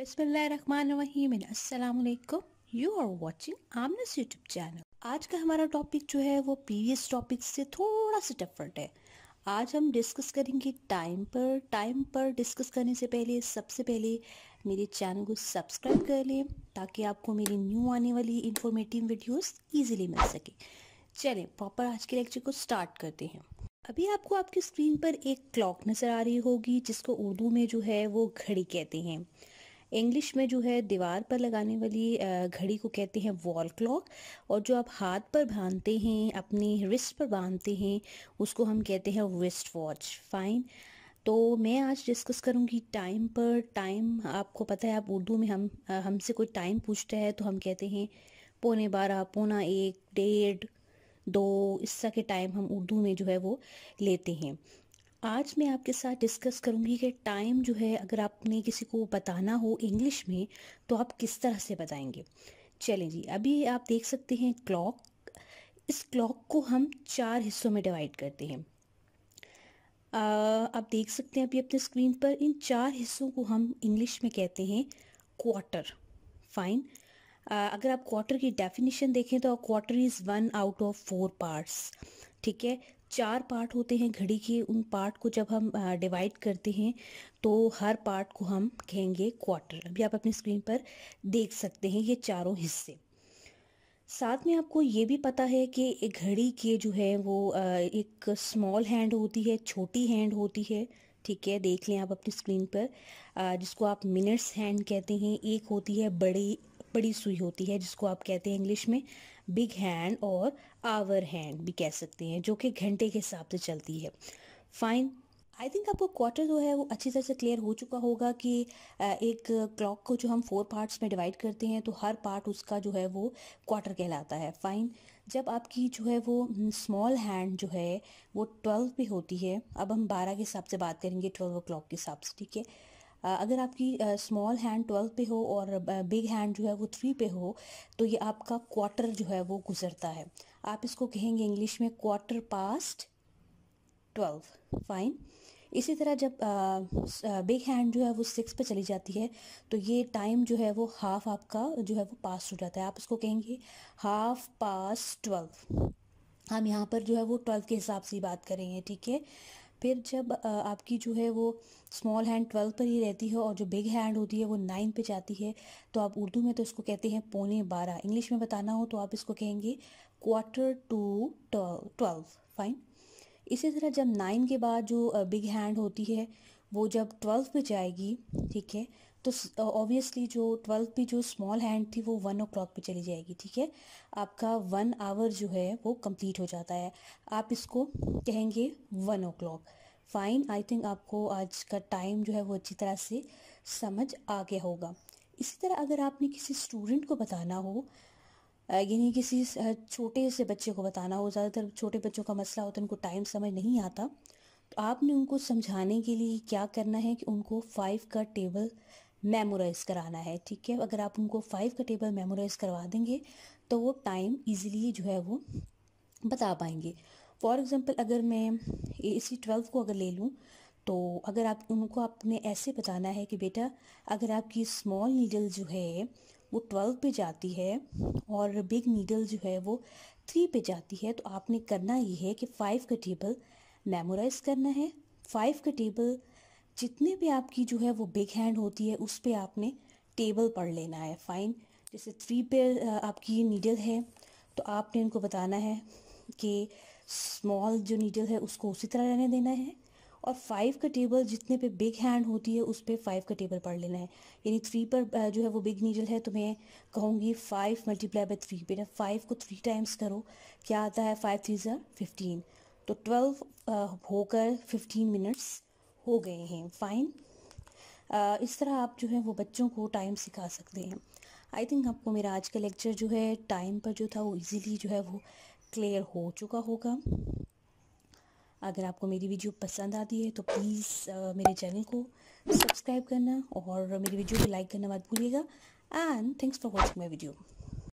बसमिलकुम you are watching आमनेस YouTube channel आज का हमारा टॉपिक जो है वो प्रीवियस टॉपिक से थोड़ा सा डिफरेंट है आज हम डिस्कस करेंगे टाइम पर टाइम पर डिस्कस करने से पहले सबसे पहले मेरे चैनल को सब्सक्राइब कर लें ताकि आपको मेरी न्यू आने वाली इन्फॉर्मेटिव वीडियोस इजीली मिल सके चलें प्रॉपर आज के लेक्चर को स्टार्ट करते हैं अभी आपको आपकी स्क्रीन पर एक क्लॉक नज़र आ रही होगी जिसको उर्दू में जो है वो घड़ी कहते हैं इंग्लिश में जो है दीवार पर लगाने वाली घड़ी को कहते हैं वॉल क्लॉक और जो आप हाथ पर बांधते हैं अपने रिस्ट पर बांधते हैं उसको हम कहते हैं रिस्ट वॉच फाइन तो मैं आज डिस्कस करूंगी टाइम पर टाइम आपको पता है आप उर्दू में हम हमसे कोई टाइम पूछता है तो हम कहते हैं पौने बारह पौना एक डेढ़ दो हिस्सा के टाइम हम उर्दू में जो है वो लेते हैं आज मैं आपके साथ डिस्कस करूंगी कि टाइम जो है अगर आपने किसी को बताना हो इंग्लिश में तो आप किस तरह से बताएंगे चलें जी अभी आप देख सकते हैं क्लॉक इस क्लॉक को हम चार हिस्सों में डिवाइड करते हैं आ, आप देख सकते हैं अभी अपने स्क्रीन पर इन चार हिस्सों को हम इंग्लिश में कहते हैं क्वार्टर फाइन अगर आप क्वार्टर की डेफिनेशन देखें तो quarter is one out of four parts ठीक है चार पार्ट होते हैं घड़ी के उन पार्ट को जब हम डिवाइड करते हैं तो हर पार्ट को हम कहेंगे क्वार्टर अभी आप अपनी स्क्रीन पर देख सकते हैं ये चारों हिस्से साथ में आपको ये भी पता है कि घड़ी के जो है वो एक स्मॉल हैंड होती है छोटी हैंड होती है ठीक है देख लें आप अपनी स्क्रीन पर जिसको आप मिनट्स हैंड कहते हैं एक होती है बड़ी बड़ी सुई होती है जिसको आप कहते हैं इंग्लिश में बिग हैंड और आवर हैंड भी कह सकते हैं जो कि घंटे के हिसाब से चलती है फाइन आई थिंक आपको क्वार्टर जो है वो अच्छी तरह से क्लियर हो चुका होगा कि एक क्लॉक को जो हम फोर पार्ट्स में डिवाइड करते हैं तो हर पार्ट उसका जो है वो क्वार्टर कहलाता है फाइन जब आपकी जो है वो स्मॉल हैंड जो है वो ट्वेल्व पे होती है अब हम बारह के हिसाब से बात करेंगे ट्वेल्व ओ क्लॉक के हिसाब से ठीक है अगर आपकी स्मॉल हैंड ट्वेल्व पे हो और बिग हैंड जो है वो थ्री पे हो तो ये आपका क्वार्टर जो है वो गुजरता है आप इसको कहेंगे इंग्लिश में क्वार्टर पास्ट ट्वेल्व फाइन इसी तरह जब बिग हैंड जो है वो सिक्स पे चली जाती है तो ये टाइम जो है वो हाफ आपका जो है वो पास हो जाता है आप इसको कहेंगे हाफ पास ट्वेल्व हम यहाँ पर जो है वो ट्वेल्व के हिसाब से ही बात करेंगे ठीक है फिर जब आपकी जो है वो स्मॉल हैंड ट्वेल्थ पर ही रहती है और जो बिग हैंड होती है वो नाइन पे जाती है तो आप उर्दू में तो इसको कहते हैं पौने बारह इंग्लिश में बताना हो तो आप इसको कहेंगे क्वार्टर टू ट्वेल्व फाइन इसी तरह जब नाइन के बाद जो बिग हैंड होती है वो जब ट्वेल्थ में जाएगी ठीक है तो ऑब्वियसली जो ट्वेल्थ पे जो स्मॉल हैंड थी वो वन ओ क्लॉक पर चली जाएगी ठीक है आपका वन आवर जो है वो कंप्लीट हो जाता है आप इसको कहेंगे one o'clock fine I think आपको आज का टाइम जो है वो अच्छी तरह से समझ आ गया होगा इसी तरह अगर आपने किसी स्टूडेंट को बताना हो यानी किसी छोटे से बच्चे को बताना हो ज़्यादातर छोटे बच्चों का मसला होता है उनको टाइम समझ नहीं आता आपने उनको समझाने के लिए क्या करना है कि उनको फाइव का टेबल मेमोराइज़ कराना है ठीक है अगर आप उनको फाइव का टेबल मेमोराइज़ करवा देंगे तो वो टाइम इजीली जो है वो बता पाएंगे फॉर एग्ज़ाम्पल अगर मैं इसी ट्वेल्व को अगर ले लूँ तो अगर आप उनको आपने ऐसे बताना है कि बेटा अगर आपकी स्मॉल नीडल जो है वो ट्वेल्व पे जाती है और बिग नीडल जो है वो थ्री पे जाती है तो आपने करना ये है कि फ़ाइव का टेबल मेमोराइज़ करना है फाइव का टेबल जितने भी आपकी जो है वो बिग हैंड होती है उस पर आपने टेबल पढ़ लेना है फाइन जैसे थ्री पे आपकी नीडल है तो आपने उनको बताना है कि स्मॉल जो नीडल है उसको उसी तरह रहने देना है और फाइव का टेबल जितने पे बिग हैंड होती है उस पर फाइव का टेबल पढ़ लेना है यानी थ्री पर जो है वो बिग नीडल है तो मैं कहूँगी फाइव मल्टीप्लाई बाई थ्री पे फाइव को थ्री टाइम्स करो क्या आता है फाइव थ्री ज़ार फिफ्टीन तो ट्वेल्व होकर फिफ्टीन मिनट्स हो गए हैं फ़ाइन इस तरह आप जो है वो बच्चों को टाइम सिखा सकते हैं आई थिंक आपको मेरा आज का लेक्चर जो है टाइम पर जो था वो ईज़ीली जो है वो क्लियर हो चुका होगा अगर आपको मेरी वीडियो पसंद आती है तो प्लीज़ मेरे चैनल को सब्सक्राइब करना और मेरी वीडियो को लाइक करना मत भूलिएगा and thanks for watching my video